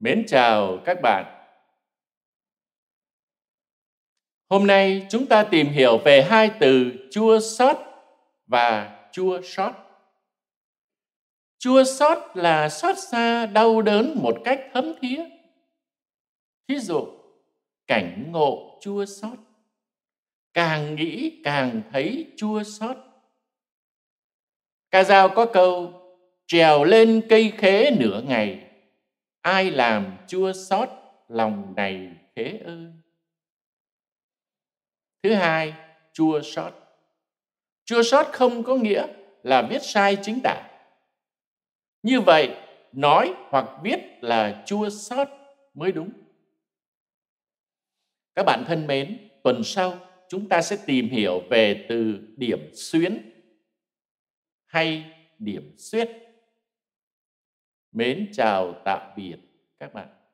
Mến chào các bạn. Hôm nay chúng ta tìm hiểu về hai từ chua xót và chua xót. Chua xót là xót xa đau đớn một cách thấm thía. Thí dụ, cảnh ngộ chua xót, Càng nghĩ càng thấy chua xót. Ca Dao có câu, trèo lên cây khế nửa ngày ai làm chua xót lòng này thế ư? thứ hai chua xót chua xót không có nghĩa là viết sai chính tả như vậy nói hoặc viết là chua xót mới đúng các bạn thân mến tuần sau chúng ta sẽ tìm hiểu về từ điểm xuyến hay điểm xuyết Mến chào tạm biệt các bạn.